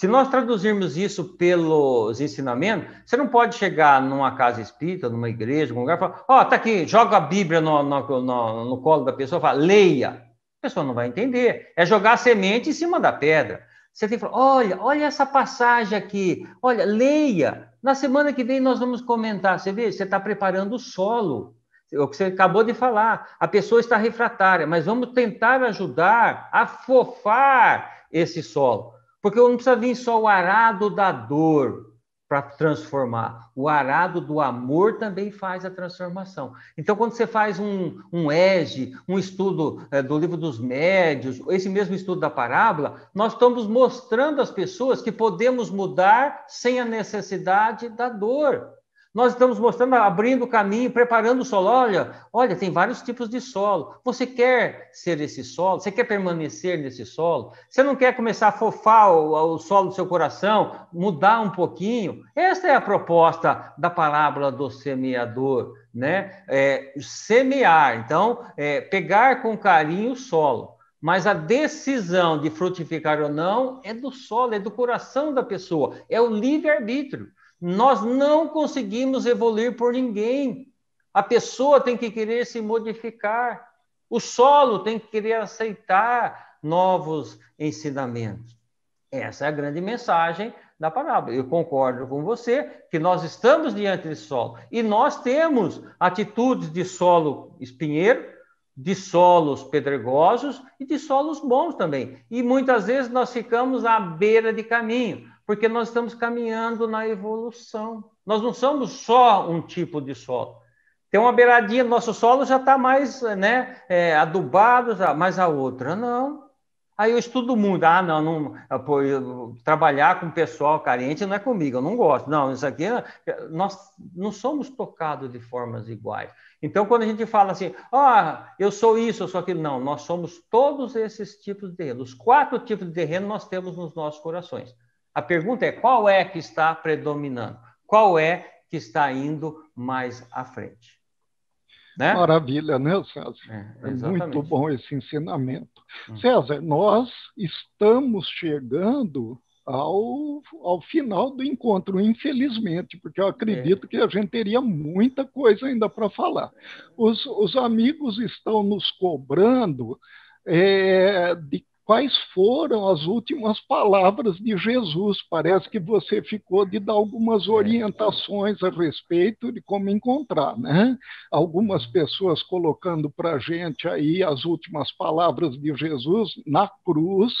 Speaker 2: Se nós traduzirmos isso pelos ensinamentos, você não pode chegar numa casa espírita, numa igreja, num lugar e falar: Ó, oh, tá aqui, joga a Bíblia no, no, no, no colo da pessoa, fala, leia. A pessoa não vai entender. É jogar a semente em cima da pedra. Você tem que falar: olha, olha essa passagem aqui, olha, leia. Na semana que vem nós vamos comentar. Você vê, você está preparando o solo. É o que você acabou de falar, a pessoa está refratária, mas vamos tentar ajudar a fofar esse solo. Porque não precisa vir só o arado da dor para transformar. O arado do amor também faz a transformação. Então, quando você faz um, um EGE, um estudo é, do livro dos médios, esse mesmo estudo da parábola, nós estamos mostrando às pessoas que podemos mudar sem a necessidade da dor. Nós estamos mostrando, abrindo o caminho, preparando o solo. Olha, olha, tem vários tipos de solo. Você quer ser esse solo? Você quer permanecer nesse solo? Você não quer começar a fofar o, o solo do seu coração, mudar um pouquinho? Essa é a proposta da parábola do semeador, né? É, semear, então, é, pegar com carinho o solo. Mas a decisão de frutificar ou não é do solo, é do coração da pessoa, é o livre-arbítrio. Nós não conseguimos evoluir por ninguém. A pessoa tem que querer se modificar. O solo tem que querer aceitar novos ensinamentos. Essa é a grande mensagem da parábola. Eu concordo com você que nós estamos diante de solo e nós temos atitudes de solo espinheiro, de solos pedregosos e de solos bons também. E muitas vezes nós ficamos à beira de caminho porque nós estamos caminhando na evolução. Nós não somos só um tipo de solo. Tem uma beiradinha, nosso solo já está mais né, é, adubado, já, mas a outra não. Aí eu estudo muito. Ah, não, não pô, eu, trabalhar com pessoal carente não é comigo, eu não gosto. Não, isso aqui, é, nós não somos tocados de formas iguais. Então, quando a gente fala assim, ah, eu sou isso, eu sou aquilo, não, nós somos todos esses tipos de terreno. Os quatro tipos de terreno nós temos nos nossos corações. A pergunta é qual é que está predominando? Qual é que está indo mais à frente?
Speaker 1: Né? Maravilha, né, César? É, é muito bom esse ensinamento. Hum. César, nós estamos chegando ao, ao final do encontro, infelizmente, porque eu é. acredito é. que a gente teria muita coisa ainda para falar. Os, os amigos estão nos cobrando é, de quais foram as últimas palavras de Jesus. Parece que você ficou de dar algumas é. orientações a respeito de como encontrar, né? Algumas uhum. pessoas colocando para gente aí as últimas palavras de Jesus na cruz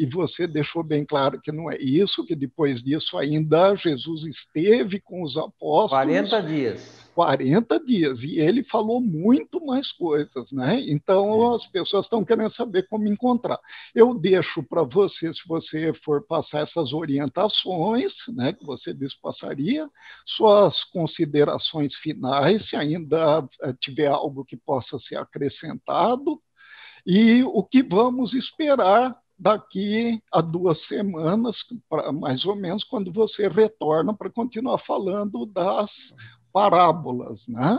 Speaker 1: e você deixou bem claro que não é isso, que depois disso ainda Jesus esteve com os apóstolos. 40 dias. 40 dias, e ele falou muito mais coisas, né? Então é. as pessoas estão querendo saber como encontrar. Eu deixo para você, se você for passar essas orientações, né, que você disse passaria, suas considerações finais, se ainda eh, tiver algo que possa ser acrescentado, e o que vamos esperar daqui a duas semanas, pra, mais ou menos, quando você retorna para continuar falando das parábolas, né?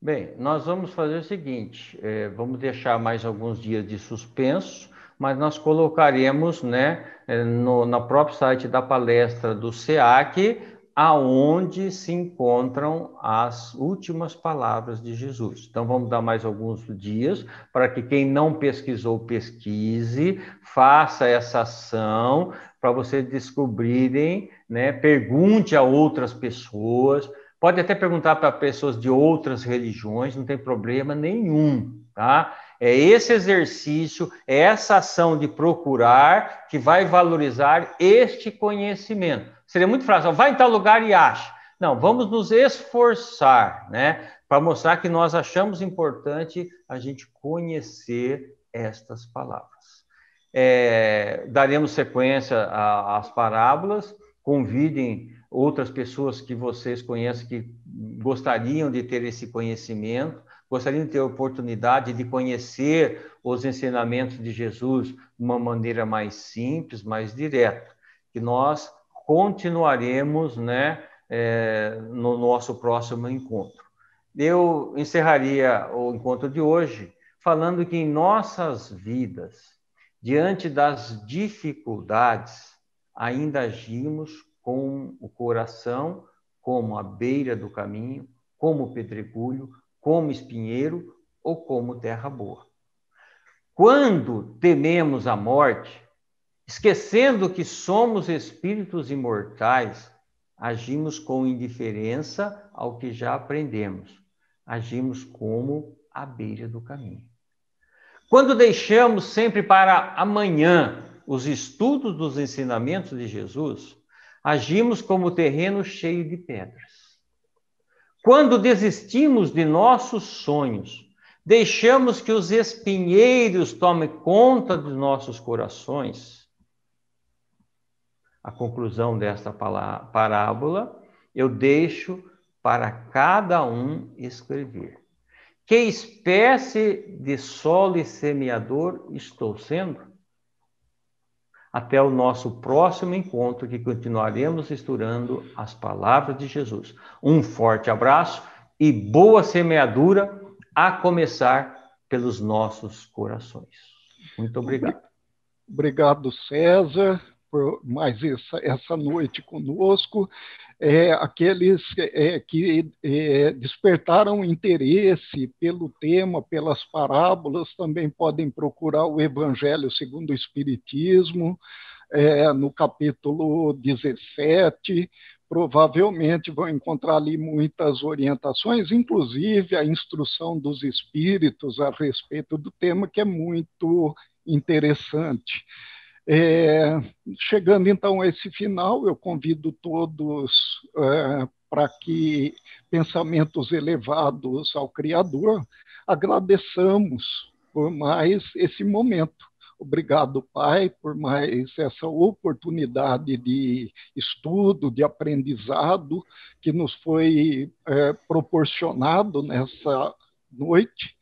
Speaker 2: Bem, nós vamos fazer o seguinte: é, vamos deixar mais alguns dias de suspenso, mas nós colocaremos, né, é, no, no próprio site da palestra do SEAC, aonde se encontram as últimas palavras de Jesus. Então vamos dar mais alguns dias para que quem não pesquisou pesquise, faça essa ação para vocês descobrirem, né? Pergunte a outras pessoas, pode até perguntar para pessoas de outras religiões, não tem problema nenhum, tá? É esse exercício, é essa ação de procurar que vai valorizar este conhecimento Seria muito fácil, vai em tal lugar e acha. Não, vamos nos esforçar, né? Para mostrar que nós achamos importante a gente conhecer estas palavras. É, daremos sequência às parábolas, convidem outras pessoas que vocês conhecem que gostariam de ter esse conhecimento, gostariam de ter a oportunidade de conhecer os ensinamentos de Jesus de uma maneira mais simples, mais direta, que nós continuaremos né, é, no nosso próximo encontro. Eu encerraria o encontro de hoje falando que em nossas vidas, diante das dificuldades, ainda agimos com o coração como a beira do caminho, como pedregulho, como espinheiro ou como terra boa. Quando tememos a morte, Esquecendo que somos espíritos imortais, agimos com indiferença ao que já aprendemos. Agimos como a beira do caminho. Quando deixamos sempre para amanhã os estudos dos ensinamentos de Jesus, agimos como terreno cheio de pedras. Quando desistimos de nossos sonhos, deixamos que os espinheiros tomem conta dos nossos corações, a conclusão desta parábola, eu deixo para cada um escrever. Que espécie de solo e semeador estou sendo? Até o nosso próximo encontro, que continuaremos estudando as palavras de Jesus. Um forte abraço e boa semeadura, a começar pelos nossos corações. Muito obrigado.
Speaker 1: Obrigado, César por mais essa, essa noite conosco, é, aqueles é, que é, despertaram interesse pelo tema, pelas parábolas, também podem procurar o Evangelho segundo o Espiritismo, é, no capítulo 17, provavelmente vão encontrar ali muitas orientações, inclusive a instrução dos espíritos a respeito do tema, que é muito interessante. É, chegando então a esse final, eu convido todos é, para que pensamentos elevados ao Criador agradeçamos por mais esse momento. Obrigado, Pai, por mais essa oportunidade de estudo, de aprendizado que nos foi é, proporcionado nessa noite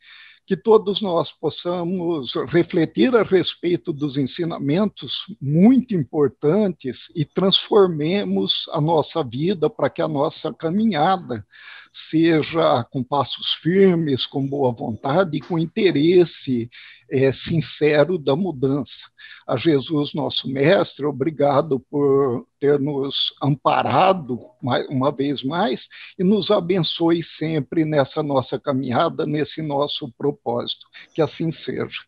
Speaker 1: que todos nós possamos refletir a respeito dos ensinamentos muito importantes e transformemos a nossa vida para que a nossa caminhada seja com passos firmes, com boa vontade e com interesse é, sincero da mudança. A Jesus, nosso Mestre, obrigado por ter nos amparado uma vez mais e nos abençoe sempre nessa nossa caminhada, nesse nosso propósito. Que assim seja.